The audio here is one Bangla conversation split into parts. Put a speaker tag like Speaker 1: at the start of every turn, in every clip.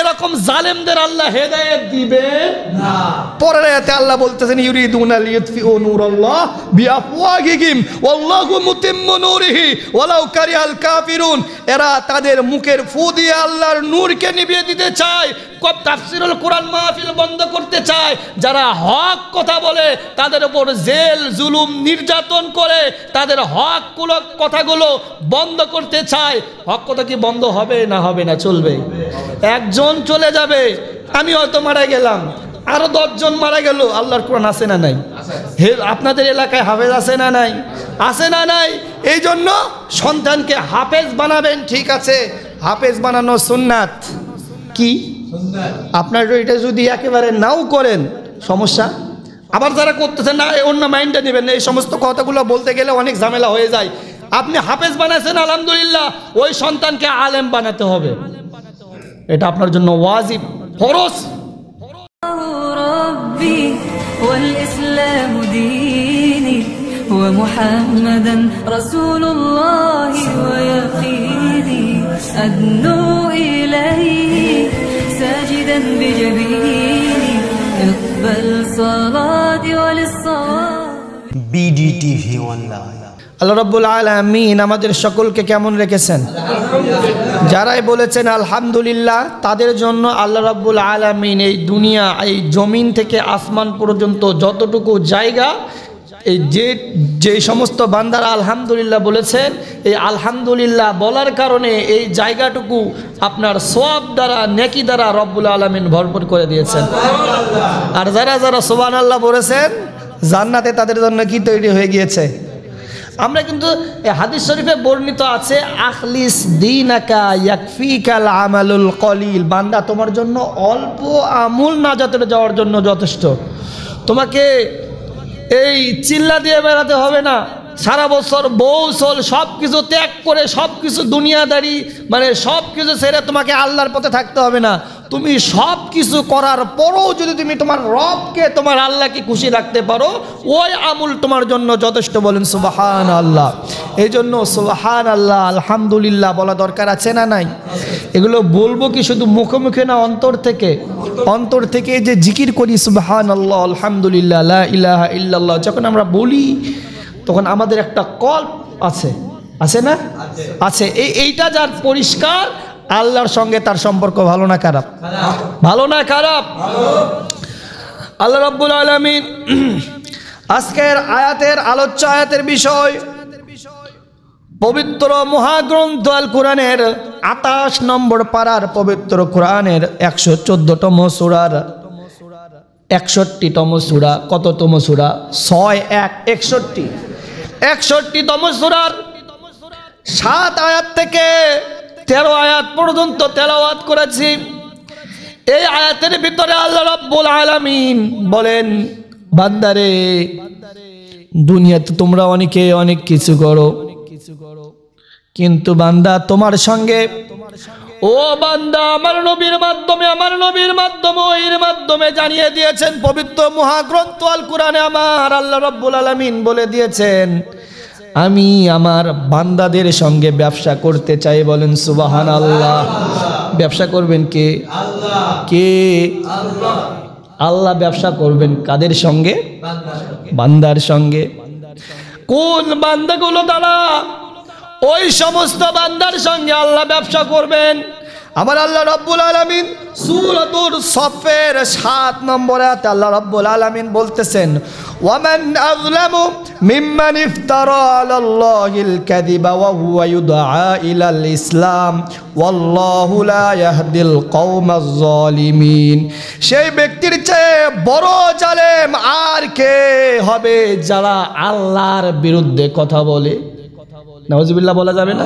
Speaker 1: এরকম জালেমদের আল্লাহ হেদায়েত দিবেন না পরের আয়াতে আল্লাহ বলতেছেন ইউরিদুনা লিয়াতফিউ নূরাল্লাহ বিআফওয়াহিহিম ওয়াল্লাহু মুতিম্মু নূরিহি ওয়ালাউ কারিহাল কাফিরুন এরা তাদের মুখের ফু দিয়ে আল্লাহর নূরকে নিভিয়ে দিতে চায় কব তাফসিরুল কোরআন মাহফিল বন্ধ করতে চায় যারা হক কথা বলে তাদের ওপর জেল জুলুম নির্যাতন করে তাদের হকগুলো কথাগুলো বন্ধ করতে চায় হক কথা কি বন্ধ হবে না হবে না চলবে একজন চলে যাবে আমি হয়তো মারা গেলাম আরো দশজন মারা গেল আল্লাহর কোরআন আছে না নাই হে আপনাদের এলাকায় হাফেজ আছে না নাই আছে না নাই এই জন্য সন্তানকে হাফেজ বানাবেন ঠিক আছে হাফেজ বানানো সুন্নাত কি আপনার এটা যদি একেবারে নাও করেন সমস্যা আবার যারা করতেছে না অন্য মাইন্ডটা নেবেন এই সমস্ত কথাগুলো বলতে গেলে অনেক ঝামেলা হয়ে যায় আপনি হাফেজ বানাইছেন আলহামদুলিল্লাহ ওই সন্তানকে আলেম বানাতে হবে এটা আপনার জন্য ওয়াজিব ফরস ومحمدا رسول الله ويقيني أدنو إليه ساجدا بجبيني اقبل صلاتي وللصواب تي في والله আল্লাহ রব্বুল আলমিন আমাদের সকলকে কেমন রেখেছেন যারাই বলেছেন আলহামদুলিল্লাহ তাদের জন্য আল্লাহ রব্বুল আলমিন এই দুনিয়া এই জমিন থেকে আসমান পর্যন্ত যতটুকু জায়গা এই যে যে সমস্ত বান্দারা আলহামদুলিল্লাহ বলেছেন এই আলহামদুলিল্লাহ বলার কারণে এই জায়গাটুকু আপনার সোয়াব দ্বারা নেকি দ্বারা রব্বুল আলমিন ভরপুর করে দিয়েছেন আর যারা যারা সোবান আল্লাহ বলেছেন জান্নাতে তাদের জন্য কি তৈরি হয়ে গিয়েছে আমরা কিন্তু হাদিস শরীফে বর্ণিত আছে আখলিস দিন আকা ইয়াকফিকাল আমালুল কলিল বান্দা তোমার জন্য অল্প আমুল না যাওয়ার জন্য যথেষ্ট তোমাকে এই চিল্লা দিয়ে বেড়াতে হবে না সারা বছর বৌসল সব কিছু ত্যাগ করে সব কিছু দুনিয়াদারি মানে সব কিছু ছেড়ে তোমাকে আল্লাহর পথে থাকতে হবে না তুমি সব কিছু করার পরও যদি তুমি তোমার রবকে তোমার আল্লাহকে খুশি রাখতে পারো ওই আমুল তোমার জন্য যথেষ্ট বলেন সুবাহান আল্লাহ এই জন্য সুবাহান আল্লাহ আলহামদুলিল্লাহ বলা দরকার আছে না নাই এগুলো বলবো কি শুধু মুখে না অন্তর থেকে অন্তর থেকে যে জিকির করি সুবাহান আল্লাহ আলহামদুলিল্লাহ ইলাহা ইল্লাল্লাহ যখন আমরা বলি তখন আমাদের একটা কল্প আছে আছে না আছে এই এইটা যার পরিষ্কার আল্লাহর সঙ্গে তার সম্পর্ক ভালো না খারাপ ভালো না খারাপ আল্লাহ রব্বুল আলমিন আজকের আয়াতের আলোচ্য আয়াতের বিষয় পবিত্র মহাগ্রন্থ আল কোরআনের আঠাশ নম্বর পাড়ার পবিত্র কোরআনের একশো চোদ্দতম সুরার একষট্টিতম সুরা কততম সুরা ছয় এক একষট্টি একষট্টিতম সুরার সাত আয়াত থেকে তেরো আয়াত পর্যন্ত তেলাওয়াত করেছি এই আয়াতের ভিতরে আল্লাহ রব্বুল আলামিন বলেন বান্দারে দুনিয়াতে তোমরা অনেকে অনেক কিছু করো কিন্তু বান্দা তোমার সঙ্গে ও বান্দা আমার নবীর মাধ্যমে আমার নবীর মাধ্যমে এর মাধ্যমে জানিয়ে দিয়েছেন পবিত্র মহাগ্রন্থ আল কোরআনে আমার আল্লাহ রব্বুল আলমিন বলে দিয়েছেন আমি আমার বান্দাদের সঙ্গে ব্যবসা করতে চাই বলেন সুবাহান আল্লাহ ব্যবসা করবেন কে কে আল্লাহ ব্যবসা করবেন কাদের সঙ্গে বান্দার সঙ্গে কোন বান্দাগুলো তারা ওই সমস্ত বান্দার সঙ্গে আল্লাহ ব্যবসা করবেন আমার আল্লাহ রব্বুল আলমিন সুরতুর সফের সাত নম্বরে আল্লাহ রব্বুল আলমিন বলতেছেন ওয়ামান আযলামু মিম্মান ইফতারা আলাল্লাহিল কাযিবা ওয়া হুয়া ইউদআ ইলাল ইসলাম ওয়াল্লাহু লা ইয়াহদিল কওমাজ জালিমিন সেই ব্যক্তির চেয়ে বড় জালেম আর কে হবে যারা আল্লাহর বিরুদ্ধে কথা বলে নওয়াজিবিল্লা বলা যাবে না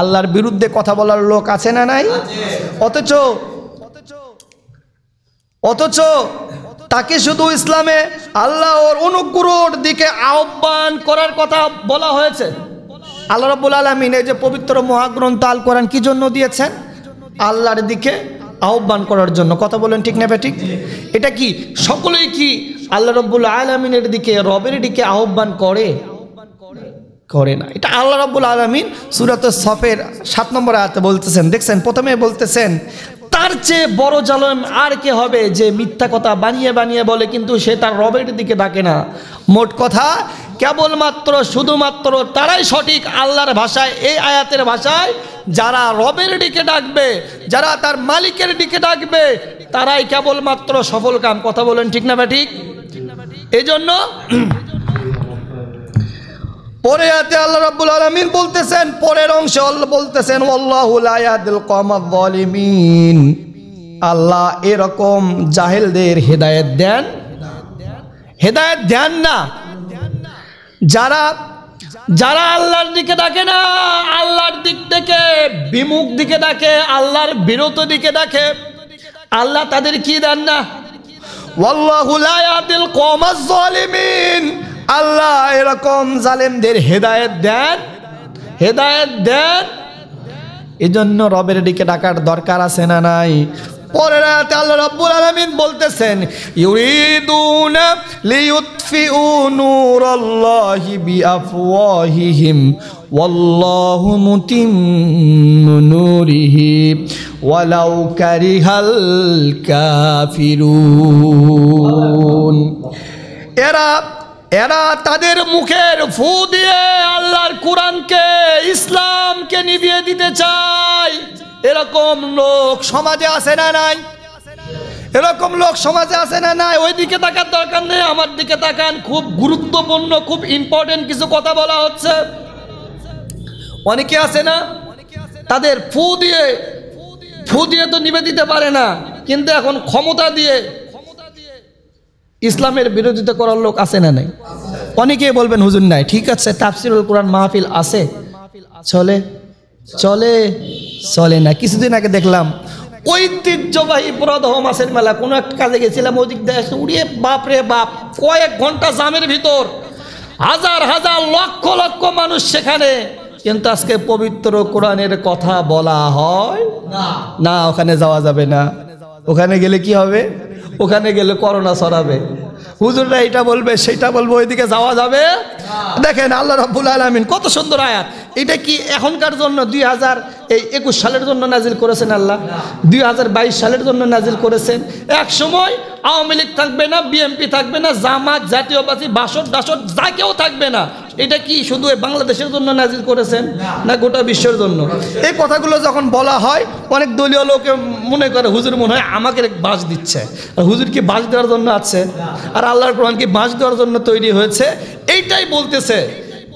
Speaker 1: আল্লাহর বিরুদ্ধে কথা বলার লোক আছে না নাই অথচ অথচ তাকে শুধু ইসলামে আল্লাহ ওর অনুগ্রহর দিকে আহ্বান করার কথা বলা হয়েছে আল্লাহ রব্বুল আলমিন এই যে পবিত্র মহাগ্রন্থ আল কোরআন কি জন্য দিয়েছেন আল্লাহর দিকে আহ্বান করার জন্য কথা বলেন ঠিক না ঠিক এটা কি সকলেই কি আল্লাহ রব্বুল আলমিনের দিকে রবের দিকে আহ্বান করে করে না এটা আল্লাহ রাবুল আলমিন সুরাত সফের সাত নম্বর আয়াতে বলতেছেন দেখছেন প্রথমে বলতেছেন তার চেয়ে বড় জালম আর কে হবে যে মিথ্যা কথা বানিয়ে বানিয়ে বলে কিন্তু সে তার রবের দিকে ডাকে না মোট কথা কেবলমাত্র শুধুমাত্র তারাই সঠিক আল্লাহর ভাষায় এই আয়াতের ভাষায় যারা রবের দিকে ডাকবে যারা তার মালিকের দিকে ডাকবে তারাই কেবলমাত্র সফল কাম কথা বলেন ঠিক না বা ঠিক এজন্য পরে আতে আল্লাহ রাব্বুল আলামিন বলতেছেন পরের অংশ বলতেছেন ওয়াল্লাহুলিমিন আল্লাহ এরকম জাহেলদের হেদায়েত দেন হেদায়েত দেন না যারা যারা আল্লাহর দিকে ডাকে না আল্লাহর দিক থেকে বিমুখ দিকে ডাকে আল্লাহর বিরত দিকে ডাকে আল্লাহ তাদের কি দেন না কমাস কমাজ জালিমিন আল্লাহ এরকম জালেমদের হেদায়েত দেন হেদায়েত দেন এজন্য রবের দিকে ডাকার দরকার আছে না নাই পরের আয়াতে আল্লাহ রাব্বুল আলামিন বলতেছেন ওয়ালাউ এরা এরা তাদের মুখের ফু দিয়ে আল্লাহর কোরআনকে ইসলামকে নিভিয়ে দিতে চায় এরকম লোক সমাজে আসে না নাই এরকম লোক সমাজে আসে না নাই ওই দিকে তাকার দরকার নেই আমার দিকে তাকান খুব গুরুত্বপূর্ণ খুব ইম্পর্টেন্ট কিছু কথা বলা হচ্ছে অনেকে আসে না তাদের ফু দিয়ে ফু দিয়ে তো নিবে দিতে পারে না কিন্তু এখন ক্ষমতা দিয়ে ইসলামের বিরোধিতা করার লোক আছে না নাই অনেকে বলবেন হুজুর নাই ঠিক আছে তাফসিরুল কোরআন মাহফিল আছে চলে চলে চলে না কিছুদিন আগে দেখলাম ঐতিহ্যবাহী প্রদহ মাসের মেলা কোনো একটা কাজে গেছিলাম ওদিক দেখে উড়িয়ে বাপরে বাপ কয়েক ঘন্টা জামের ভিতর হাজার হাজার লক্ষ লক্ষ মানুষ সেখানে কিন্তু আজকে পবিত্র কোরআনের কথা বলা হয় না ওখানে যাওয়া যাবে না ওখানে গেলে কি হবে ওখানে গেলে করোনা ছড়াবে হুজুররা এটা বলবে সেটা বলবো ওইদিকে যাওয়া যাবে দেখেন আল্লাহ রাব্বুল আলমিন কত সুন্দর আয়াত এটা কি এখনকার জন্য দুই হাজার এই একুশ সালের জন্য নাজিল করেছেন আল্লাহ দুই হাজার বাইশ সালের জন্য নাজিল করেছেন এক সময় আওয়ামী লীগ থাকবে না বিএনপি থাকবে না জামাত জাতীয়বাসী বাসর দাসর যা কেউ থাকবে না আচ্ছা। এটা কি শুধু বাংলাদেশের জন্য নাজিল করেছেন না গোটা বিশ্বের জন্য এই কথাগুলো যখন বলা হয় অনেক দলীয় লোকে মনে করে হুজুর মনে হয় আমাকে বাস দিচ্ছে আর হুজুর কি বাঁশ দেওয়ার জন্য আছে আর আল্লাহর কোরআন কি দেওয়ার জন্য তৈরি হয়েছে এইটাই বলতেছে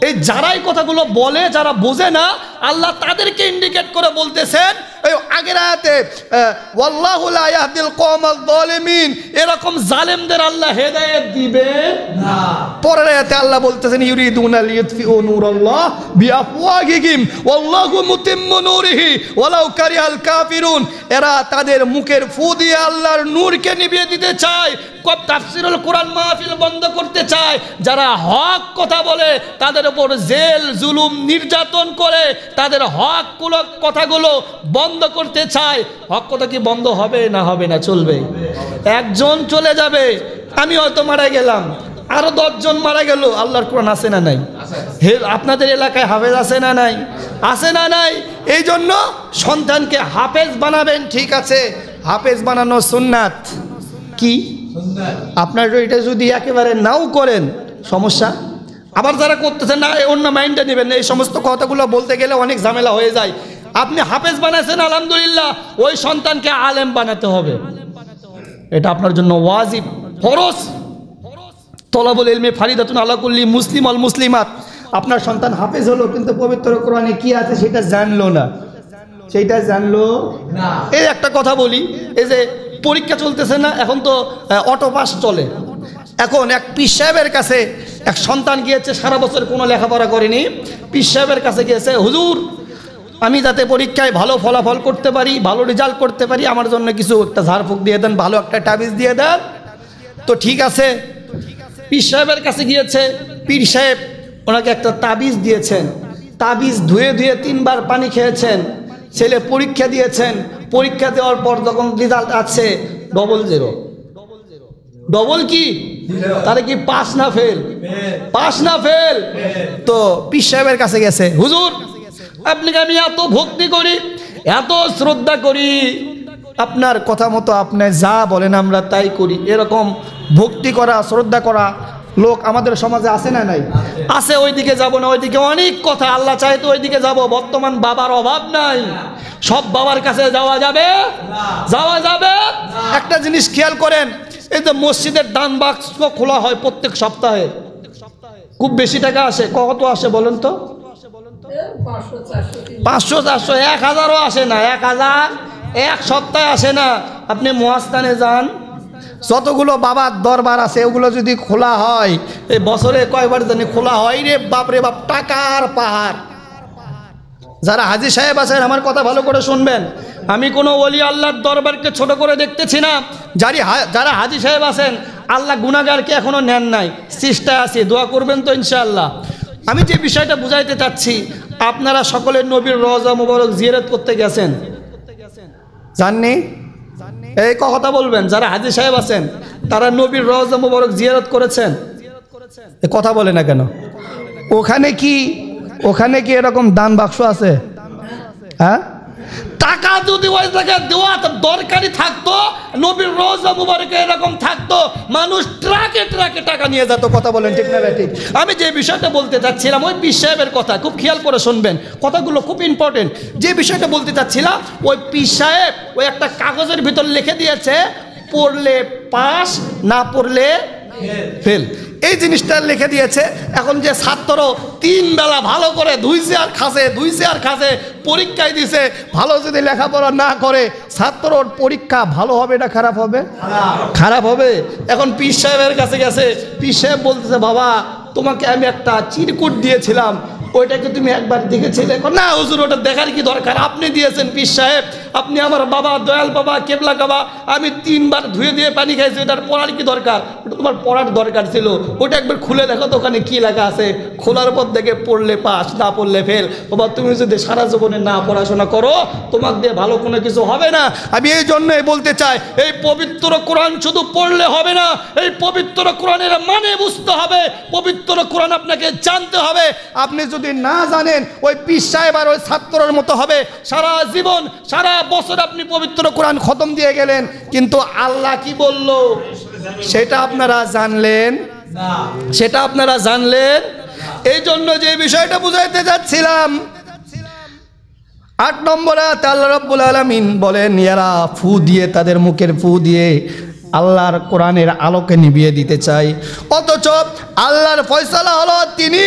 Speaker 1: এই যারাই কথাগুলো বলে যারা বোঝে না আল্লাহ তাদেরকে ইন্ডিকেট করে বলতেছেন আগের আয়াতে ওয়াল্লাহুল আয়াহদিল এরকম জালেমদের আল্লাহ হেদায়েত দিবে না পরের আয়াতে আল্লাহ বলতেছেন ইউরিদুনা লিয়াতফিউ নূরাল্লাহ বিআফওয়াহিহিম ওয়াল্লাহু মুতিম্মু নূরিহি ওয়ালাউ কারিহাল কাফিরুন এরা তাদের মুখের ফু দিয়ে আল্লাহর নূরকে নিভিয়ে দিতে চায় কব তাফসিরুল কোরআন মাহফিল বন্ধ করতে চায় যারা হক কথা বলে তাদের উপর জেল জুলুম নির্যাতন করে তাদের হক কথাগুলো বন্ধ বন্ধ করতে চায় হক কথা কি বন্ধ হবে না হবে না চলবে একজন চলে যাবে আমি হয়তো মারা গেলাম আরো দশজন মারা গেল আল্লাহর কোরআন আছে না নাই হে আপনাদের এলাকায় হাফেজ আছে না নাই আছে না নাই এই জন্য সন্তানকে হাফেজ বানাবেন ঠিক আছে হাফেজ বানানো সুন্নাত কি আপনার এটা যদি একেবারে নাও করেন সমস্যা আবার যারা করতেছেন না অন্য মাইন্ডটা নেবেন এই সমস্ত কথাগুলো বলতে গেলে অনেক ঝামেলা হয়ে যায় আপনি হাফেজ বানাইছেন আলহামদুলিল্লাহ ওই সন্তানকে আলেম বানাতে হবে এটা আপনার জন্য ওয়াজিব ফরস তলাবুল ইলমে ফারিদাতুন আলাকুল্লি মুসলিম আল মুসলিমাত আপনার সন্তান হাফেজ হলো কিন্তু পবিত্র কোরআনে কি আছে সেটা জানলো না সেইটা জানলো এই একটা কথা বলি এই যে পরীক্ষা চলতেছে না এখন তো অটো পাস চলে এখন এক পীর সাহেবের কাছে এক সন্তান গিয়েছে সারা বছর কোনো লেখাপড়া করেনি পীর সাহেবের কাছে গিয়েছে হুজুর আমি যাতে পরীক্ষায় ভালো ফলাফল করতে পারি ভালো রেজাল্ট করতে পারি আমার জন্য কিছু একটা ঝাড়ফুঁক দিয়ে দেন ভালো একটা টাবিজ দিয়ে দেন তো ঠিক আছে পীর সাহেবের কাছে গিয়েছে পীর সাহেব ওনাকে একটা তাবিজ দিয়েছেন তাবিজ ধুয়ে ধুয়ে তিনবার পানি খেয়েছেন ছেলে পরীক্ষা দিয়েছেন পরীক্ষা দেওয়ার পর যখন রেজাল্ট আছে ডবল জিরো ডবল কি তাহলে কি পাস না ফেল পাস না ফেল তো পীর সাহেবের কাছে গেছে হুজুর আপনাকে আমি এত ভক্তি করি এত শ্রদ্ধা করি আপনার কথা মতো আপনি যা বলেন আমরা তাই করি এরকম ভক্তি করা শ্রদ্ধা করা লোক আমাদের সমাজে আসে না নাই আছে ওইদিকে যাব না ওইদিকে অনেক কথা আল্লাহ চাই তো ওইদিকে যাব বর্তমান বাবার অভাব নাই সব বাবার কাছে যাওয়া যাবে যাওয়া যাবে একটা জিনিস খেয়াল করেন এই যে মসজিদের দান বাক্স খোলা হয় প্রত্যেক সপ্তাহে খুব বেশি টাকা আসে কত আসে বলেন তো পাঁচশো চারশো এক হাজারও আসে না এক হাজার এক সপ্তাহে আসে না আপনি মহাস্থানে যান যতগুলো বাবার দরবার আছে ওগুলো যদি খোলা হয় এই বছরে কয়বার জানি খোলা হয় রে বাপ রে বাপ টাকার পাহাড় যারা হাজির সাহেব আছেন আমার কথা ভালো করে শুনবেন আমি কোনো অলি আল্লাহর দরবারকে ছোট করে দেখতেছি না যারি যারা হাজির সাহেব আছেন আল্লাহ গুণাগারকে এখনও নেন নাই চেষ্টা আছে দোয়া করবেন তো ইনশাআল্লাহ আমি যে বিষয়টা বুঝাইতে চাচ্ছি আপনারা সকলে নবীর রজা মোবারক জিয়ারত করতে গেছেন জাননি এই কথা বলবেন যারা হাজির সাহেব আছেন তারা নবীর রজা মোবারক জিয়ারত করেছেন কথা বলে না কেন ওখানে কি ওখানে কি এরকম দান বাক্স আছে হ্যাঁ টাকা যদি ওই জায়গায় দেওয়া দরকারি থাকতো নবীর রোজা মুবারকে এরকম থাকতো মানুষ ট্রাকে ট্রাকে টাকা নিয়ে যেত কথা বলেন ঠিক না ঠিক আমি যে বিষয়টা বলতে চাচ্ছিলাম ওই পীর সাহেবের কথা খুব খেয়াল করে শুনবেন কথাগুলো খুব ইম্পর্টেন্ট যে বিষয়টা বলতে চাচ্ছিলাম ওই পীর সাহেব ওই একটা কাগজের ভিতর লিখে দিয়েছে পড়লে পাস না পড়লে ফেল এই জিনিসটা লিখে দিয়েছে এখন যে ছাত্র তিন বেলা ভালো করে ধুইছে আর খাসে ধুইছে আর খাসে পরীক্ষায় দিছে ভালো যদি লেখাপড়া না করে ছাত্রর পরীক্ষা ভালো হবে না খারাপ হবে খারাপ হবে এখন পীর সাহেবের কাছে গেছে পীর সাহেব বলতেছে বাবা তোমাকে আমি একটা চিরকুট দিয়েছিলাম ওইটাকে তুমি একবার দেখেছিলে না হুজুর ওটা দেখার কি দরকার আপনি দিয়েছেন পীর সাহেব আপনি আমার বাবা দয়াল বাবা কেবলা কাবা আমি তিনবার ধুয়ে দিয়ে পানি খাইছি ওটার পড়ার কি দরকার ওটা তোমার পড়ার দরকার ছিল ওটা একবার খুলে দেখো তো ওখানে কী লেখা আছে খোলার পর দেখে পড়লে পাস না পড়লে ফেল বাবা তুমি যদি সারা জীবনে না পড়াশোনা করো তোমার দিয়ে ভালো কোনো কিছু হবে না আমি এই জন্যই বলতে চাই এই পবিত্র কোরআন শুধু পড়লে হবে না এই পবিত্র কোরআনের মানে বুঝতে হবে পবিত্র কোরআন আপনাকে জানতে হবে আপনি যদি না জানেন ওই পিস সাহেব আর ওই ছাত্রর মতো হবে সারা জীবন সারা বছর আপনি পবিত্র কোরআন খতম দিয়ে গেলেন কিন্তু আল্লাহ কি বলল সেটা আপনারা জানলেন সেটা আপনারা জানলেন এই জন্য যে বিষয়টা বুঝাইতে যাচ্ছিলাম আট নম্বরে আল্লাহ রব্বুল আলমিন বলেন ইয়ারা ফু দিয়ে তাদের মুখের ফু দিয়ে আল্লাহর কোরআনের আলোকে নিবিয়ে দিতে চাই অথচ আল্লাহর ফয়সলা হলো তিনি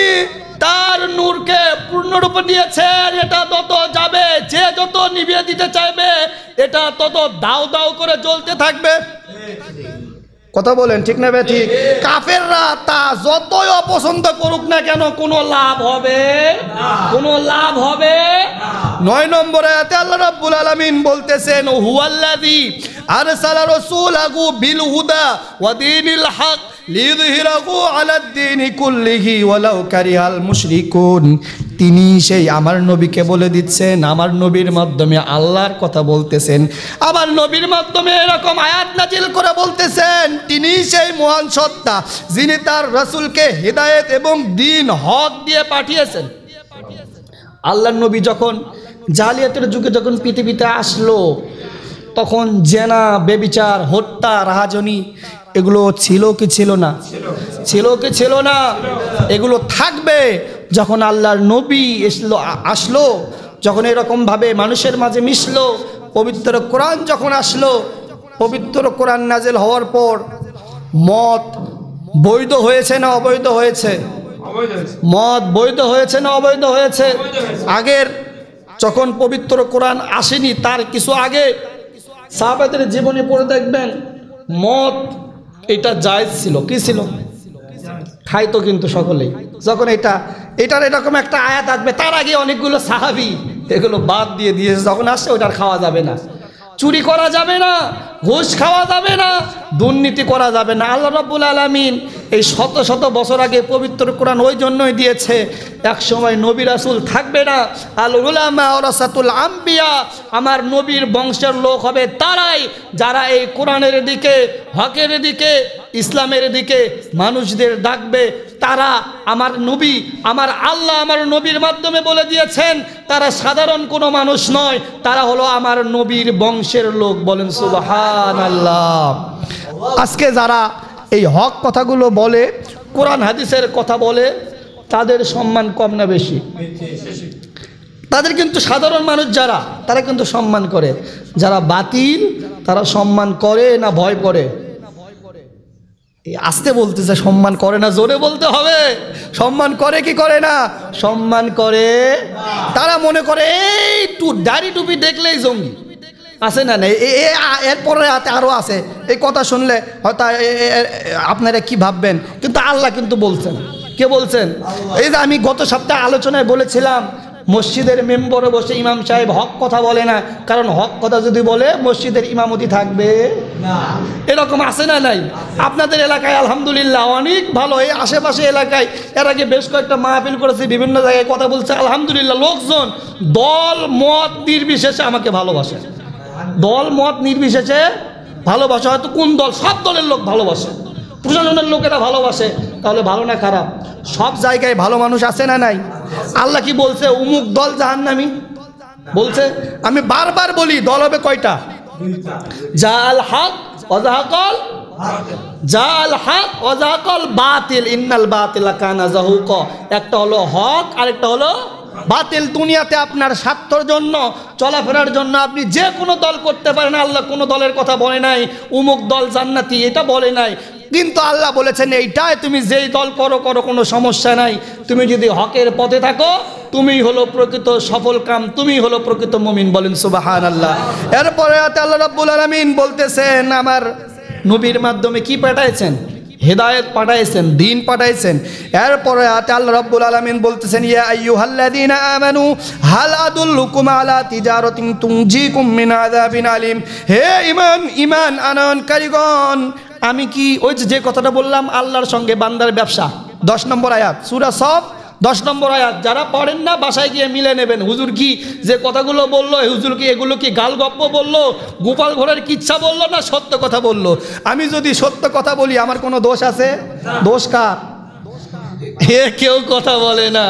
Speaker 1: তার নূরকে পূর্ণরূপে দিয়েছেন এটা তত যাবে যে যত নিভিয়ে দিতে চাইবে এটা তত দাও দাও করে জ্বলতে থাকবে কথা বলেন ঠিক না ঠিক কাফেররা তা যতই অপছন্দ করুক না কেন কোনো লাভ হবে কোনো লাভ হবে নয় নম্বরে আয়াতে আল্লাহ রাব্বুল আলামিন বলতেছেন হুয়াল্লাযী আরসালা রাসূলাহু বিল হুদা ওয়া দীনিল হক তিনি সেই আমার নবীকে বলে দিচ্ছেন আমার নবীর মাধ্যমে আল্লাহর কথা বলতেছেন আমার নবীর মাধ্যমে এরকম আয়াত নাজিল করে বলতেছেন তিনি সেই মহান সত্তা যিনি তার রসুলকে হৃদায়ত এবং দিন হক দিয়ে পাঠিয়েছেন আল্লাহর নবী যখন জালিয়াতের যুগে যখন পৃথিবীতে আসলো তখন জেনা বেবিচার হত্যা রাহাজনী এগুলো ছিল কি ছিল না ছিল কি ছিল না এগুলো থাকবে যখন আল্লাহর নবী এসলো আসলো যখন এরকমভাবে মানুষের মাঝে মিশল পবিত্র কোরআন যখন আসলো পবিত্র কোরআন নাজেল হওয়ার পর মত বৈধ হয়েছে না অবৈধ হয়েছে মদ বৈধ হয়েছে না অবৈধ হয়েছে আগের যখন পবিত্র কোরআন আসেনি তার কিছু আগে সাহাবাদের জীবনে পড়ে দেখবেন মদ এটা জায়জ ছিল কি ছিল খাইতো কিন্তু সকলেই যখন এটা এটার এরকম একটা আয়াত আসবে তার আগে অনেকগুলো সাহাবি এগুলো বাদ দিয়ে দিয়েছে যখন আসছে ওটার খাওয়া যাবে না চুরি করা যাবে না ঘুষ খাওয়া যাবে না দুর্নীতি করা যাবে না আল্লাহ রব্বুল আলমিন এই শত শত বছর আগে পবিত্র কোরআন ওই জন্যই দিয়েছে এক সময় নবী রাসুল থাকবে না আল উলামা ওরাসাতুল আম্বিয়া আমার নবীর বংশের লোক হবে তারাই যারা এই কোরআনের দিকে হকের দিকে ইসলামের দিকে মানুষদের ডাকবে তারা আমার নবী আমার আল্লাহ আমার নবীর মাধ্যমে বলে দিয়েছেন তারা সাধারণ কোনো মানুষ নয় তারা হলো আমার নবীর বংশের লোক বলেন সুবাহান আল্লাহ আজকে যারা এই হক কথাগুলো বলে কোরআন হাদিসের কথা বলে তাদের সম্মান কম না বেশি তাদের কিন্তু সাধারণ মানুষ যারা তারা কিন্তু সম্মান করে যারা বাতিল তারা সম্মান করে না ভয় করে আসতে বলতেছে সম্মান করে না জোরে বলতে হবে সম্মান করে কি করে না সম্মান করে তারা মনে করে এই টু দাড়ি টুপি দেখলেই জঙ্গি আছে না না এরপরে আরও আছে এই কথা শুনলে হয়তো আপনারা কি ভাববেন কিন্তু আল্লাহ কিন্তু বলছেন কে বলছেন এই যে আমি গত সপ্তাহে আলোচনায় বলেছিলাম মসজিদের মেম্বরে বসে ইমাম সাহেব হক কথা বলে না কারণ হক কথা যদি বলে মসজিদের ইমামতি থাকবে এরকম আছে না নাই আপনাদের এলাকায় আলহামদুলিল্লাহ অনেক ভালো এই আশেপাশে এলাকায় এর আগে বেশ কয়েকটা মাহফিল করেছে বিভিন্ন জায়গায় কথা বলছে আলহামদুলিল্লাহ লোকজন দল মত নির্বিশেষে আমাকে ভালোবাসে দল মত নির্বিশেষে ভালোবাসা হয়তো কোন দল সব দলের লোক ভালোবাসে প্রশাসনের লোকেরা ভালোবাসে তাহলে ভালো না খারাপ সব জায়গায় ভালো মানুষ আছে না নাই আল্লাহ কি বলছে উমুক দল জাহান্নামি বলছে আমি বারবার বলি দল হবে কয়টা জাল হাক অজাহাকল জাল হাক অজাকল বাতিল ইন্নাল বাতিল কানা জাহুক একটা হলো হক আরেকটা হলো বাতিল দুনিয়াতে আপনার স্বার্থর জন্য চলাফেরার জন্য আপনি যে কোনো দল করতে পারেন আল্লাহ কোনো দলের কথা বলে নাই উমুক দল জান্নাতি এটা বলে নাই কিন্তু আল্লাহ বলেছেন এইটাই তুমি যেই দল করো করো কোনো সমস্যা নাই তুমি যদি হকের পথে থাকো তুমি হলো প্রকৃত সফল কাম তুমি হলো প্রকৃত মমিন বলেন সুবাহান আল্লাহ এরপরে আল্লাহ রাব্বুল আলমিন বলতেছেন আমার নবীর মাধ্যমে কি পাঠাইছেন হেদায়ত পাঠাইছেন দিন পাঠাইছেন এরপরে আল্লাহ রাব্বুল আলামিন বলতেছেন ইয়া আইয়ুহাল্লাযীনা আমানু হালাদুল লুকুম আলা তিজারাতিন তুনজিকুম মিন আযাবিন আলিম হে ইমান ঈমান কারিগণ আমি কি ওই যে কথাটা বললাম আল্লাহর সঙ্গে বান্দার ব্যবসা দশ নম্বর আয়াত সুরা সব দশ নম্বর আয়াত যারা পড়েন না বাসায় গিয়ে মিলে নেবেন হুজুর কি যে কথাগুলো বলল হুজুর কি এগুলো কি গাল গপ্প বললো গোপাল ঘোড়ার কিচ্ছা বলল না সত্য কথা বলল আমি যদি সত্য কথা বলি আমার কোনো দোষ আছে দোষ কার কেউ কথা বলে না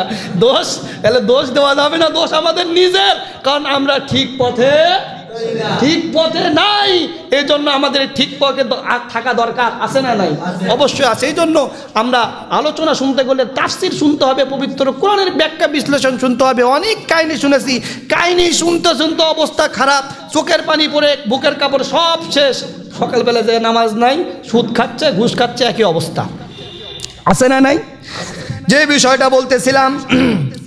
Speaker 1: দোষ তাহলে দোষ দেওয়া যাবে না দোষ আমাদের নিজের কারণ আমরা ঠিক পথে ঠিক পথে নাই এই জন্য আমাদের ঠিক পথে থাকা দরকার আছে না নাই অবশ্যই আছে এই জন্য আমরা আলোচনা শুনতে গেলে তাফসির শুনতে হবে পবিত্র কোরআনের ব্যাখ্যা বিশ্লেষণ শুনতে হবে অনেক কাহিনী শুনেছি কাহিনী শুনতে শুনতে অবস্থা খারাপ চোখের পানি পরে বুকের কাপড় সব শেষ সকালবেলা যে নামাজ নাই সুদ খাচ্ছে ঘুষ খাচ্ছে একই অবস্থা আছে না নাই যে বিষয়টা বলতেছিলাম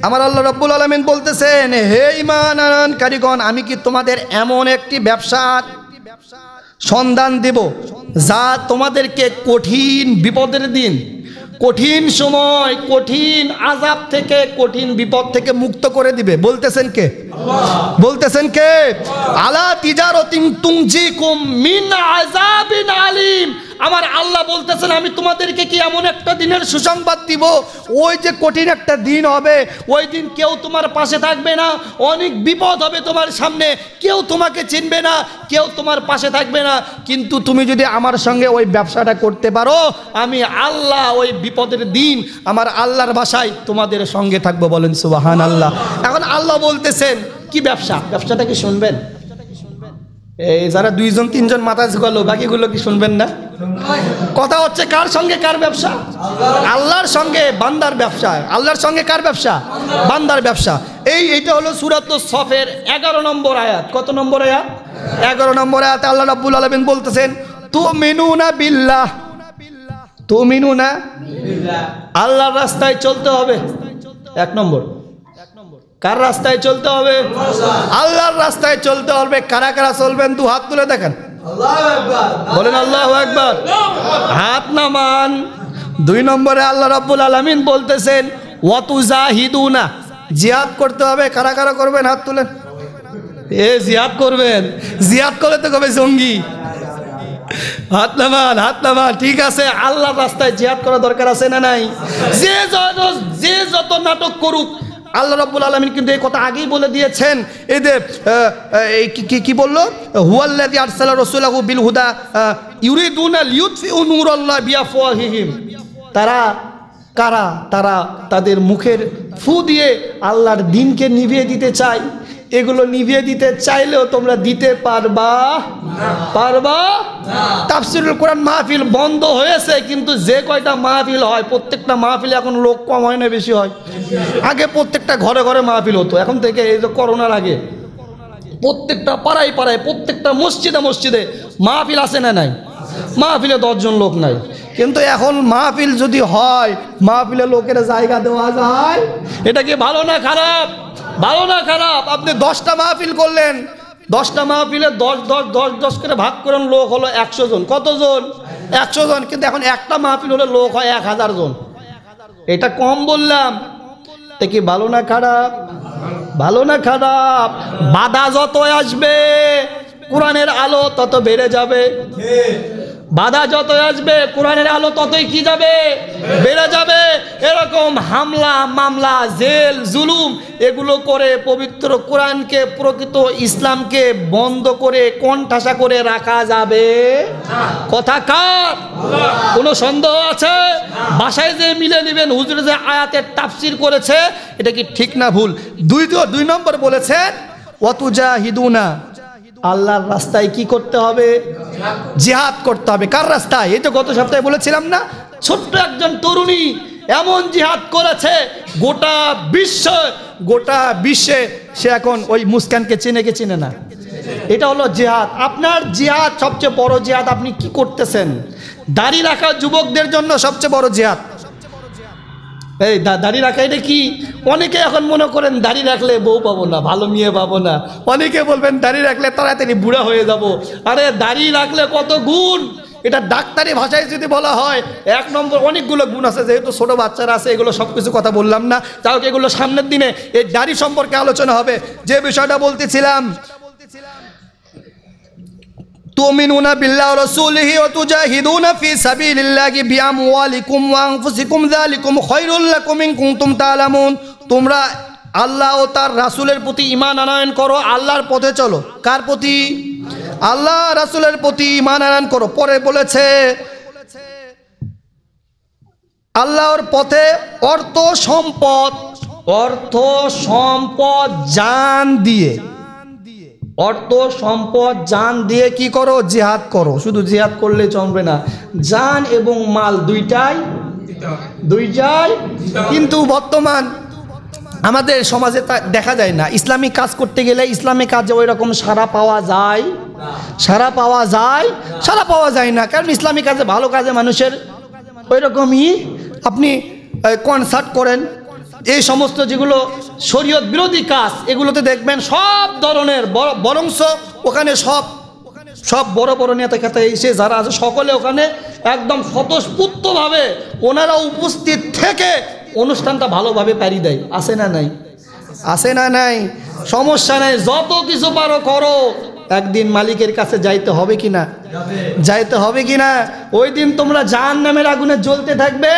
Speaker 1: আমার আল্লাহ রব্বুল আলমিন বলতেছেন হে ইমান কারিগণ আমি কি তোমাদের এমন একটি ব্যবসার সন্ধান দেব যা তোমাদেরকে কঠিন বিপদের দিন কঠিন সময় কঠিন আজাব থেকে কঠিন বিপদ থেকে মুক্ত করে দিবে বলতেছেন কে বলতেছেন কে আলা তিজারতিং তুংজি কুম মিন আলিম আমার আল্লাহ বলতেছেন আমি তোমাদেরকে কি এমন একটা দিনের সুসংবাদ দিব ওই যে কঠিন একটা দিন হবে ওই দিন কেউ তোমার পাশে থাকবে না অনেক বিপদ হবে তোমার সামনে কেউ তোমাকে চিনবে না কেউ তোমার পাশে থাকবে না কিন্তু তুমি যদি আমার সঙ্গে ওই ব্যবসাটা করতে পারো আমি আল্লাহ ওই বিপদের দিন আমার আল্লাহর ভাষায় তোমাদের সঙ্গে থাকবো বলেন সুবাহান আল্লাহ এখন আল্লাহ বলতেছেন কি ব্যবসা ব্যবসাটা কি শুনবেন এই যারা দুইজন তিনজন মাথা ঝুকালো বাকিগুলো কি শুনবেন না কথা হচ্ছে কার সঙ্গে কার ব্যবসা আল্লাহর সঙ্গে বান্দার ব্যবসা আল্লাহর সঙ্গে কার ব্যবসা বান্দার ব্যবসা এই এটা হলো সুরাত সফের এগারো নম্বর আয়াত কত নম্বর আয়াত এগারো নম্বর আয়াত আল্লাহ রাব্বুল আলমিন বলতেছেন তো মেনু না বিল্লাহ তো মিনু না আল্লাহর রাস্তায় চলতে হবে এক নম্বর কার রাস্তায় চলতে হবে আল্লাহর রাস্তায় চলতে হবে কারা কারা চলবেন দু হাত তুলে দেখেন বলেন আল্লাহ একবার হাত নামান দুই নম্বরে আল্লাহ রাব্বুল আলমিন বলতেছেন ওয়াতুজাহিদুনা জিহাদ করতে হবে কারা কারা করবেন হাত তুলেন এ জিহাদ করবেন জিহাদ করলে তো কবে জঙ্গি হাত নামান হাত নামান ঠিক আছে আল্লাহর রাস্তায় জিহাদ করা দরকার আছে না নাই যে যে যত নাটক করুক আল্লাহ রব্বুল আলমিন কিন্তু এই কথা আগেই বলে দিয়েছেন এদের কি বললো হুয়াল্লাদি আরসাল্লা রসুল্লাহু বিল হুদা ইউরিদুনা তারা কারা তারা তাদের মুখের ফু দিয়ে আল্লাহর দিনকে নিভিয়ে দিতে চায় এগুলো নিভিয়ে দিতে চাইলেও তোমরা দিতে পারবা পারবা তাফসিরুল কোরআন মাহফিল বন্ধ হয়েছে কিন্তু যে কয়টা মাহফিল হয় প্রত্যেকটা মাহফিলে এখন লোক কম হয় না বেশি হয় আগে প্রত্যেকটা ঘরে ঘরে মাহফিল হতো এখন থেকে এই যে করোনার আগে প্রত্যেকটা পাড়ায় পাড়ায় প্রত্যেকটা মসজিদে মসজিদে মাহফিল আসে না নাই মাহফিলে দশজন লোক নাই কিন্তু এখন মাহফিল যদি হয় মাহফিলে লোকের জায়গা দেওয়া যায় এটা কি ভালো না খারাপ ভালো না খারাপ আপনি দশটা মাহফিল করলেন দশটা মাহফিলে দশ দশ দশ দশ করে ভাগ করেন লোক হলো একশো জন কতজন একশো জন কিন্তু এখন একটা মাহফিল হলে লোক হয় এক হাজার জন এটা কম বললাম কি ভালো না খারাপ ভালো না খারাপ বাধা যত আসবে কোরআনের আলো তত বেড়ে যাবে বাধা যত আসবে কোরআনের আলো ততই কি যাবে বেড়ে যাবে এরকম হামলা মামলা জেল জুলুম এগুলো করে পবিত্র কোরআনকে প্রকৃত ইসলামকে বন্ধ করে কণ্ঠাসা করে রাখা যাবে কথা কার কোনো সন্দেহ আছে বাসায় যে মিলে নেবেন হুজুর যে আয়াতের তাফসির করেছে এটা কি ঠিক না ভুল দুই দুই নম্বর বলেছেন অতুজা হিদুনা আল্লাহর রাস্তায় কি করতে হবে জিহাদ করতে হবে কার রাস্তায় এই তো গত সপ্তাহে বলেছিলাম না ছোট্ট একজন তরুণী এমন জিহাদ করেছে গোটা বিশ্ব গোটা বিশ্বে সে এখন ওই মুস্কানকে চিনে কে চিনে না এটা হলো জিহাদ আপনার জিহাদ সবচেয়ে বড় জিহাদ আপনি কি করতেছেন দাড়ি রাখা যুবকদের জন্য সবচেয়ে বড় জিহাদ এই দাড়ি রাখা এটা কি অনেকে এখন মনে করেন দাড়ি রাখলে বউ পাবো না ভালো মেয়ে পাবো না অনেকে বলবেন দাড়ি রাখলে তাড়াতাড়ি বুড়া হয়ে যাব। আরে দাড়ি রাখলে কত গুণ এটা ডাক্তারি ভাষায় যদি বলা হয় এক নম্বর অনেকগুলো গুণ আছে যেহেতু ছোটো বাচ্চারা আছে এগুলো সব কিছু কথা বললাম না তাও এগুলো সামনের দিনে এই দাড়ি সম্পর্কে আলোচনা হবে যে বিষয়টা বলতেছিলাম تؤمنون بالله ورسوله وتجاهدون في سبيل الله بأموالكم وأنفسكم ذلكم خير لكم إن كنتم تعلمون তোমরা আল্লাহ ও তার রাসুলের প্রতি ইমান আনায়ন করো আল্লাহর পথে চলো কার প্রতি আল্লাহ রাসুলের প্রতি ইমান আনায়ন করো পরে বলেছে আল্লাহর পথে অর্থ সম্পদ অর্থ সম্পদ জান দিয়ে অর্থ সম্পদ যান দিয়ে কি করো জিহাদ করো শুধু জিহাদ করলে চলবে না যান এবং মাল দুইটাই দুইটাই কিন্তু বর্তমান আমাদের সমাজে তা দেখা যায় না ইসলামিক কাজ করতে গেলে ইসলামিক কাজে ওই রকম সারা পাওয়া যায় সারা পাওয়া যায় সারা পাওয়া যায় না কারণ ইসলামিক কাজে ভালো কাজে মানুষের ওই রকমই আপনি কনসার্ট করেন এই সমস্ত যেগুলো শরীয়ত বিরোধী কাজ এগুলোতে দেখবেন সব ধরনের বরংস ওখানে সব সব বড় বড় নেতা খেতা এসে যারা আছে সকলে ওখানে একদম স্বতঃস্ফূর্তভাবে ওনারা উপস্থিত থেকে অনুষ্ঠানটা ভালোভাবে পারি দেয় আছে না নাই আসে না নাই সমস্যা নাই যত কিছু পারো করো একদিন মালিকের কাছে যাইতে হবে কি না যাইতে হবে কি না ওই দিন তোমরা জাহান নামের আগুনে জ্বলতে থাকবে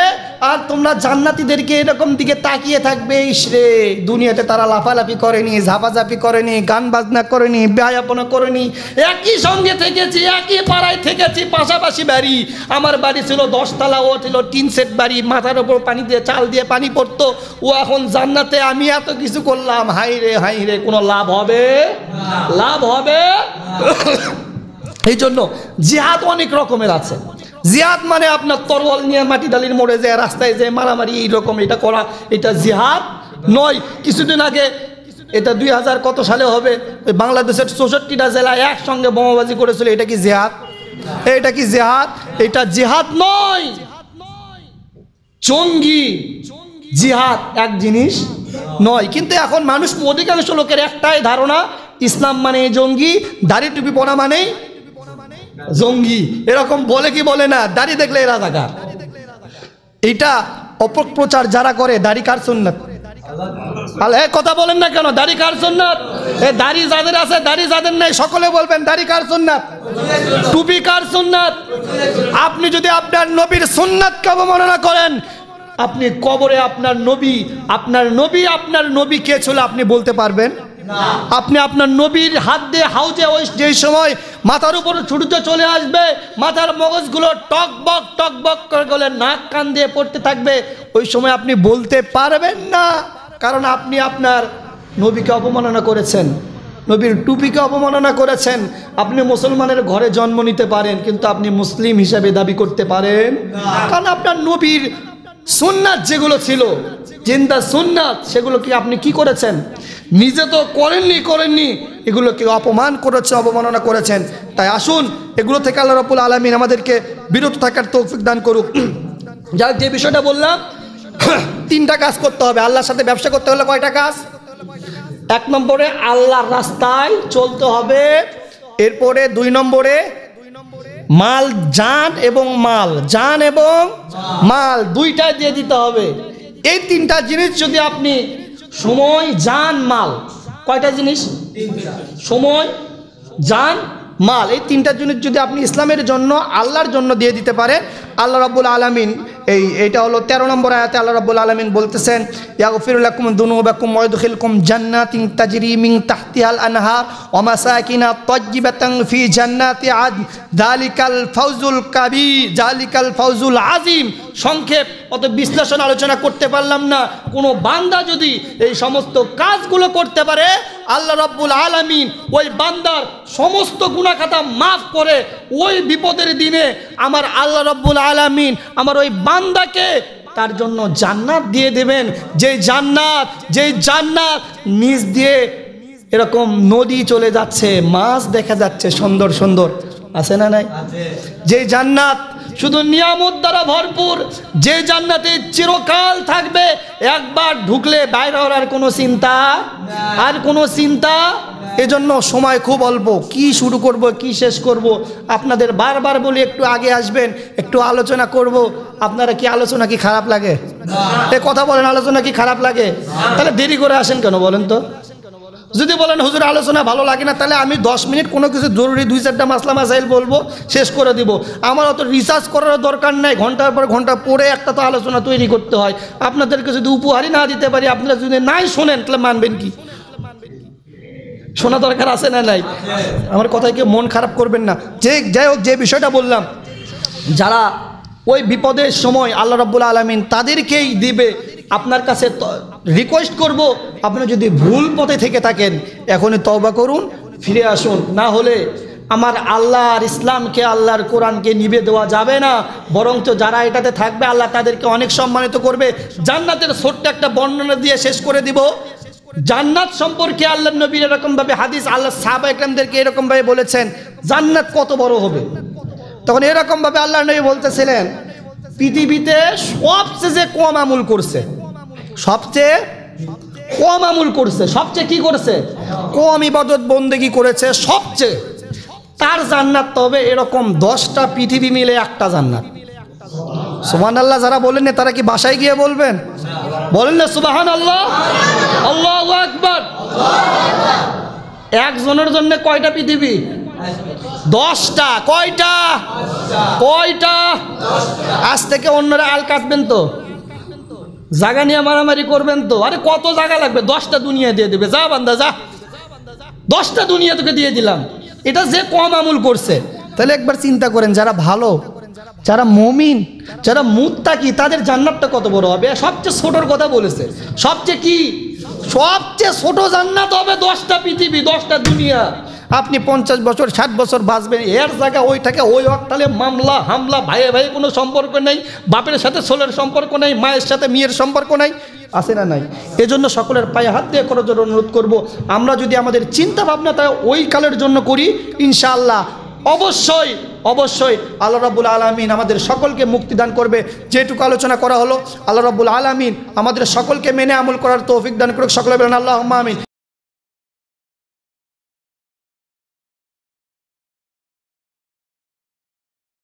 Speaker 1: আর তোমরা জান্নাতিদেরকে এরকম দিকে তাকিয়ে থাকবে ইসরে দুনিয়াতে তারা লাফালাফি করেনি ঝাপাঝাপি করেনি গান বাজনা করেনি ব্যয়াপনা করেনি একই সঙ্গে থেকেছি একই পাড়ায় থেকেছি পাশাপাশি বাড়ি আমার বাড়ি ছিল দশতলা ও ছিল টিন সেট বাড়ি মাথার ওপর পানি দিয়ে চাল দিয়ে পানি পড়তো ও এখন জান্নাতে আমি এত কিছু করলাম হাই রে হাই রে কোনো লাভ হবে লাভ হবে এই জন্য জিহাদ অনেক রকমের আছে জিহাদ মানে আপনার তরল নিয়ে মাটি ডালির মোড়ে যায় রাস্তায় যে মারামারি এইরকম এটা করা এটা জিহাদ নয় কিছুদিন আগে এটা দুই হাজার কত সালে হবে বাংলাদেশের চৌষট্টিটা জেলায় একসঙ্গে বোমাবাজি করেছিল এটা কি জেহাদ এটা কি জেহাদ এটা জেহাদ নয় জঙ্গি জিহাদ এক জিনিস নয় কিন্তু এখন মানুষ অধিকাংশ লোকের একটাই ধারণা ইসলাম মানে জঙ্গি দাড়ি টুপি পড়া মানেই জঙ্গি এরকম বলে কি বলে না দাড়ি দেখলে এরা জাগার এটা অপপ্রচার যারা করে দাড়ি কার সুন্নাত কথা বলেন না কেন দাড়ি কার সুন্নাত এ দাড়ি যাদের আছে দাড়ি যাদের নেই সকলে বলবেন দাড়ি কার সুন্নাত টুপি কার সুন্নাত আপনি যদি আপনার নবীর কে অবমাননা করেন আপনি কবরে আপনার নবী আপনার নবী আপনার নবী কে ছিল আপনি বলতে পারবেন আপনি আপনার নবীর হাত দিয়ে হাউজে ওই যেই সময় মাথার উপর ছুটতে চলে আসবে মাথার মগজগুলো টক বক টক বক করে গলে নাক কান দিয়ে পড়তে থাকবে ওই সময় আপনি বলতে পারবেন না কারণ আপনি আপনার নবীকে অপমাননা করেছেন নবীর টুপিকে অপমাননা করেছেন আপনি মুসলমানের ঘরে জন্ম নিতে পারেন কিন্তু আপনি মুসলিম হিসাবে দাবি করতে পারেন কারণ আপনার নবীর সুন্নাথ যেগুলো ছিল জিন্দা সেগুলো কি আপনি কি করেছেন নিজে তো করেননি করেননি এগুলোকে অপমান করেছে অবমাননা করেছেন তাই আসুন এগুলো থেকে আল্লাহ রাবুল আলমিন আমাদেরকে বিরত থাকার তৌফিক দান করুক যার যে বিষয়টা বললাম তিনটা কাজ করতে হবে আল্লাহর সাথে ব্যবসা করতে হলে কয়টা কাজ এক নম্বরে আল্লাহর রাস্তায় চলতে হবে এরপরে দুই নম্বরে মাল যান এবং মাল যান এবং মাল দুইটা দিয়ে দিতে হবে এই তিনটা জিনিস যদি আপনি সময় যান মাল কয়টা জিনিস সময় যান মাল এই তিনটা জিনিস যদি আপনি ইসলামের জন্য আল্লাহর জন্য দিয়ে দিতে পারেন আল্লাহ রাবুল আলমিন এই এটা হলো তেরো নম্বর আয়াতে আল্লাহ রাবুল আলমিন বলতেছেন ইয়াগফিরুল্লাকুম দুনুবাকুম ওয়াদখিলকুম জান্নাতিং তাজরি মিন তাহতিহাল আনহার ওয়া কিনা তাইয়িবাতান ফি জান্নাতি আদ জালিকাল ফাউজুল কাবি জালিকাল ফাউজুল আজিম সংক্ষেপ অত বিশ্লেষণ আলোচনা করতে পারলাম না কোনো বান্দা যদি এই সমস্ত কাজগুলো করতে পারে আল্লাহ রব্বুল আলমিন ওই বান্দার সমস্ত গুণাখাতা মাফ করে ওই বিপদের দিনে আমার আল্লাহ রব্বুল আলমিন আমার ওই বান্দাকে তার জন্য জান্নাত দিয়ে দেবেন যে জান্নাত যে জান্নাত নিজ দিয়ে এরকম নদী চলে যাচ্ছে মাছ দেখা যাচ্ছে সুন্দর সুন্দর আছে না নাই যে জান্নাত শুধু নিয়ামত দ্বারা ভরপুর যে জান্নাতে চিরকাল থাকবে একবার ঢুকলে বাইরে হওয়ার কোনো চিন্তা আর কোনো চিন্তা এজন্য সময় খুব অল্প কি শুরু করব কি শেষ করব আপনাদের বারবার বলি একটু আগে আসবেন একটু আলোচনা করব আপনারা কি আলোচনা কি খারাপ লাগে এ কথা বলেন আলোচনা কি খারাপ লাগে তাহলে দেরি করে আসেন কেন বলেন তো যদি বলেন হুজুর আলোচনা ভালো লাগে না তাহলে আমি দশ মিনিট কোনো কিছু জরুরি দুই চারটা মাসলা মাসাইল বলবো শেষ করে দিব আমার অত রিসার্চ করারও দরকার নাই ঘন্টার পর ঘন্টা পরে একটা তো আলোচনা তৈরি করতে হয় আপনাদেরকে যদি উপহারই না দিতে পারি আপনারা যদি নাই শোনেন তাহলে মানবেন কি শোনা দরকার আছে না নাই আমার কথায় কেউ মন খারাপ করবেন না যে যাই হোক যে বিষয়টা বললাম যারা ওই বিপদের সময় আল্লাহ রব্বুল আলমিন তাদেরকেই দিবে আপনার কাছে রিকোয়েস্ট করব আপনি যদি ভুল পথে থেকে থাকেন এখনই তবা করুন ফিরে আসুন না হলে আমার আল্লাহ আর ইসলামকে আল্লাহর কোরআনকে নিবে দেওয়া যাবে না বরঞ্চ যারা এটাতে থাকবে আল্লাহ তাদেরকে অনেক সম্মানিত করবে জান্নাতের ছোট্ট একটা বর্ণনা দিয়ে শেষ করে দিব জান্নাত সম্পর্কে আল্লাহ নবীর এরকমভাবে হাদিস আল্লাহ সাহাবা এরকম এরকমভাবে বলেছেন জান্নাত কত বড় হবে তখন এরকমভাবে আল্লাহ নবী বলতেছিলেন পৃথিবীতে সবচেয়ে যে কম আমুল করছে সবচেয়ে কম আমুল করছে সবচেয়ে কি করেছে কম ইবাদত বন্দেগি করেছে সবচেয়ে তার জান্নাত তবে এরকম দশটা পৃথিবী মিলে একটা জান্নাত সুবাহান আল্লাহ যারা বলেন তারা কি বাসায় গিয়ে বলবেন বলেন না সুবাহান আল্লাহ আল্লাহ একবার একজনের জন্য কয়টা পৃথিবী দশটা কয়টা কয়টা আজ থেকে অন্যরা আল কাটবেন তো জাগা নিয়ে মারামারি করবেন তো আরে কত জায়গা লাগবে দশটা দুনিয়া দিয়ে দেবে যা বান্দা যা দশটা দুনিয়া তোকে দিয়ে দিলাম এটা যে কম আমুল করছে তাহলে একবার চিন্তা করেন যারা ভালো যারা মমিন যারা কি তাদের জান্নাতটা কত বড় হবে সবচেয়ে ছোটোর কথা বলেছে সবচেয়ে কি সবচেয়ে ছোট জান্নাত হবে দশটা পৃথিবী দশটা দুনিয়া আপনি পঞ্চাশ বছর ষাট বছর বাঁচবেন এর জায়গা ওই থাকে ওই অকটালে মামলা হামলা ভাইয়ে ভাইয়ে কোনো সম্পর্ক নেই বাপের সাথে ছোলের সম্পর্ক নেই মায়ের সাথে মেয়ের সম্পর্ক নেই আছে না নাই এজন্য সকলের পায়ে হাত দিয়ে করার জন্য অনুরোধ করব আমরা যদি আমাদের চিন্তা ভাবনাটা ওই কালের জন্য করি ইনশাআল্লাহ অবশ্যই অবশ্যই আল্লাহ রাবুল আলমিন আমাদের সকলকে মুক্তিদান করবে যেটুকু আলোচনা করা হলো আল্লাহ রাবুল আলমিন আমাদের সকলকে মেনে আমল করার তৌফিক দান করুক সকলে বলেন আল্লাহ আমিন